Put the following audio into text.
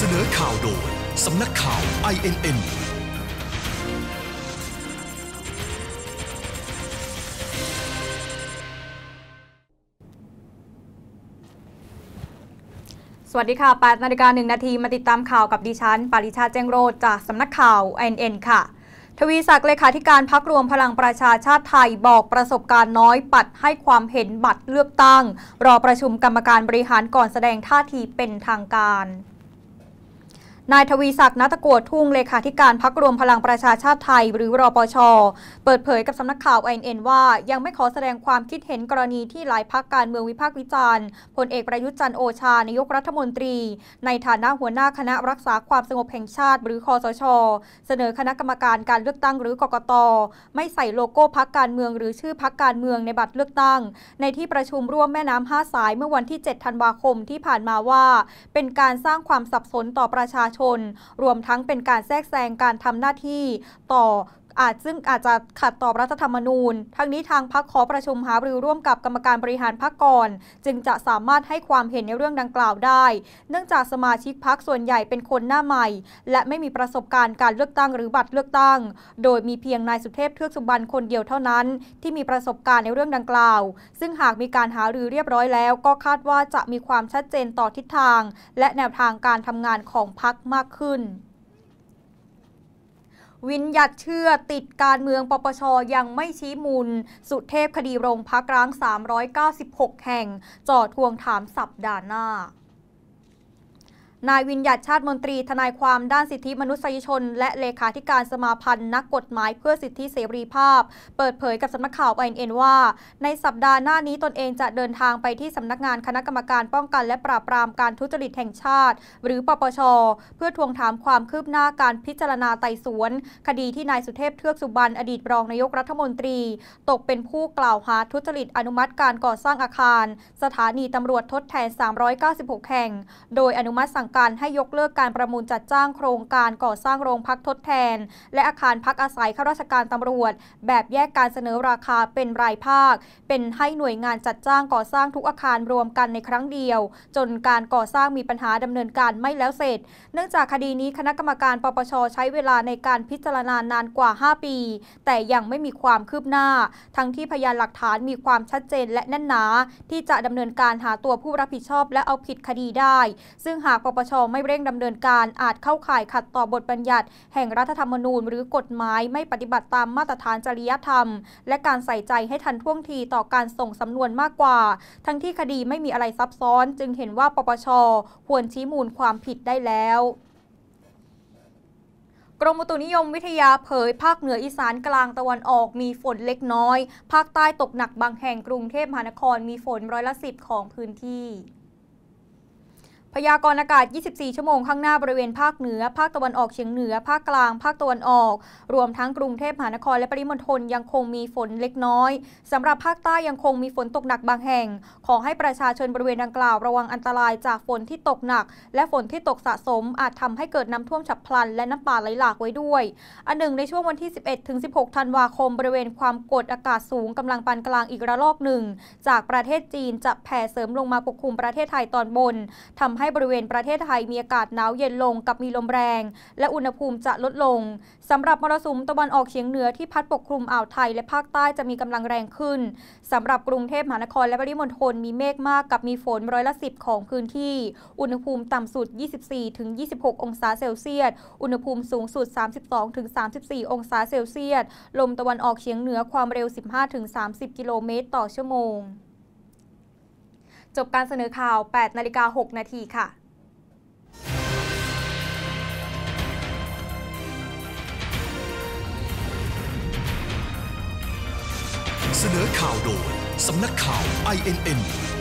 เสนอข่าวโดย สำนักข่าว INN สวัสดีค่ะ8นาฬิกา1นาทีมาติดตามข่าวกับดิฉัน ปาริชาเจงโรจจากสำนักข่าว INN ค่ะ ทวีศักดิ์เลขาธิการพักรวมพลังประชาชาติไทยบอกประสบการณ์น้อยปัดให้ความเห็นบัตรเลือกตั้ง รอประชุมกรรมการบริหารก่อนแสดงท่าทีเป็นทางการนายทวีศักดิ์นัตกดทุ่งเลขาธิการพักรวมพลังประชาชาติไทย หรือรอปช เปิดเผยกับสำนักข่าวอ็นว่า ยังไม่ขอแสดงความคิดเห็นกรณีที่หลายพักการเมืองวิพากษ์วิจารณ์พลเอกประยุทธ์จันโอชานายกรัฐมนตรี ในฐานะหัวหน้าคณะรักษาความสงบแห่งชาติหรือคอสชเสนอคณะกรรมการการเลือกตั้งหรือกกตไม่ใส่โลโก้พักการเมืองหรือชื่อพักการเมืองในบัตรเลือกตั้ง ในที่ประชุมร่วมแม่น้ำห้าสายเมื่อวันที่ 7 ธันวาคมที่ผ่านมาว่า เป็นการสร้างความสับสนต่อประชาชชน รวมทั้งเป็นการแทรกแซง การทำหน้าที่ต่ออาจ ซึ่งอาจจะขัดต่อรัฐธรรมนูญ ทั้งนี้ทางพักขอประชุมหารือร่วมกับกรรมการบริหารพักก่อน จึงจะสามารถให้ความเห็นในเรื่องดังกล่าวได้ เนื่องจากสมาชิกพักส่วนใหญ่เป็นคนหน้าใหม่ และไม่มีประสบการณ์การเลือกตั้งหรือบัตรเลือกตั้ง โดยมีเพียงนายสุเทพเทือกสุบรรณคนเดียวเท่านั้นที่มีประสบการณ์ในเรื่องดังกล่าว ซึ่งหากมีการหารือเรียบร้อยแล้วก็คาดว่าจะมีความชัดเจนต่อทิศทาง และแนวทางการทำงานของพักมากขึ้นวินยัดเชื่อติดการเมืองปปชยังไม่ชี้มูลสุเทพคดีโรงพักร้าง 396 แห่งจอดทวงถามสัปดาห์หน้านายวินยัตชาติมนตรีทนายความด้านสิทธิมนุษยชน และเลขาธิการสมาพันธ์ นักกฎหมายเพื่อสิทธิเสรีภาพ เปิดเผยกับสำนักข่าวเออ็นว่า ในสัปดาห์หน้านี้ตนเองจะเดินทางไปที่สำนักงานคณะกรรมการป้องกันและปราบปรามการทุจริตแห่งชาติ หรือปปชเพื่อทวงถามความคืบหน้าการพิจารณาไต่สวน คดีที่นายสุเทพ เทือกสุบรรณอดีตรองนายกรัฐมนตรี ตกเป็นผู้กล่าวหาทุจริตอนุมัติการก่อสร้างอาคาร สถานีตำรวจทดแทน 396แห่ง โดยอนุมัติสั่งการให้ยกเลิกการประมูลจัดจ้างโครงการก่อสร้างโรงพักทดแทน และอาคารพักอาศัยข้าราชการตำรวจ แบบแยกการเสนอราคาเป็นรายภาค เป็นให้หน่วยงานจัดจ้างก่อสร้างทุกอาคารรวมกันในครั้งเดียว จนการก่อสร้างมีปัญหาดำเนินการไม่แล้วเสร็จ เนื่องจากคดีนี้คณะกรรมการ ปปชใช้เวลาในการพิจารณานานกว่า 5 ปี แต่ยังไม่มีความคืบหน้า ทั้งที่พยานหลักฐานมีความชัดเจนและแน่นหนาที่จะดำเนินการหาตัวผู้รับผิดชอบ และเอาผิดคดีได้ ซึ่งหากปปชไม่เร่งดำเนินการอาจเข้าข่ายขัดต่อบทบัญญัติแห่งรัฐธรรมนูญหรือกฎหมายไม่ปฏิบัติตามมาตรฐานจริยธรรม และการใส่ใจให้ทันท่วงทีต่อการส่งสำนวนมากกว่า ทั้งที่คดีไม่มีอะไรซับซ้อนจึงเห็นว่าปปชควรชี้มูลความผิดได้แล้ว กรมตุนิยมวิทยาเผยภาคเหนืออีสานกลางตะวันออกมีฝนเล็กน้อย ภาคใต้ตกหนักบางแห่งกรุงเทพมหานครมีฝนร้อยละสิบของพื้นที่พยากรณ์อากาศ 24 ชั่วโมงข้างหน้าบริเวณภาคเหนือ ภาคตะวันออกเฉียงเหนือ ภาคกลาง ภาคตะวันออก รวมทั้งกรุงเทพมหานครและปริมณฑลยังคงมีฝนเล็กน้อย สำหรับภาคใต้ยังคงมีฝนตกหนักบางแห่ง ขอให้ประชาชนบริเวณดังกล่าวระวังอันตรายจากฝนที่ตกหนัก และฝนที่ตกสะสมอาจทำให้เกิดน้ำท่วมฉับพลันและน้ำป่าไหลหลากไว้ด้วย อันหนึ่งในช่วงวันที่ 11ถึง16 ธันวาคม บริเวณความกดอากาศสูงกำลังปานกลางอีกระลอกหนึ่ง จากประเทศจีนจะแผ่เสริมลงมาปกคลุมประเทศไทยตอนบน ทำใให้บริเวณประเทศไทยมีอากาศหนาวเย็นลงกับมีลมแรง และอุณหภูมิจะลดลง สำหรับมรสุมตะวันออกเฉียงเหนือที่พัดปกคลุมอ่าวไทย และภาคใต้จะมีกำลังแรงขึ้น สำหรับกรุงเทพมหานครและปริมณฑลมีเมฆมากกับมีฝนร้อยละสิบของพื้นที่ อุณหภูมิต่ำสุด 24-26 องศาเซลเซียสอุณหภูมิสูงสุด 32-34 องศาเซลเซียสลมตะวันออกเฉียงเหนือความเร็ว 15-30 กิโลเมตรต่อชั่วโมงจบการเสนอข่าว8นาฬิกา6นาทีค่ะ เสนอข่าวโดย สำนักข่าว INN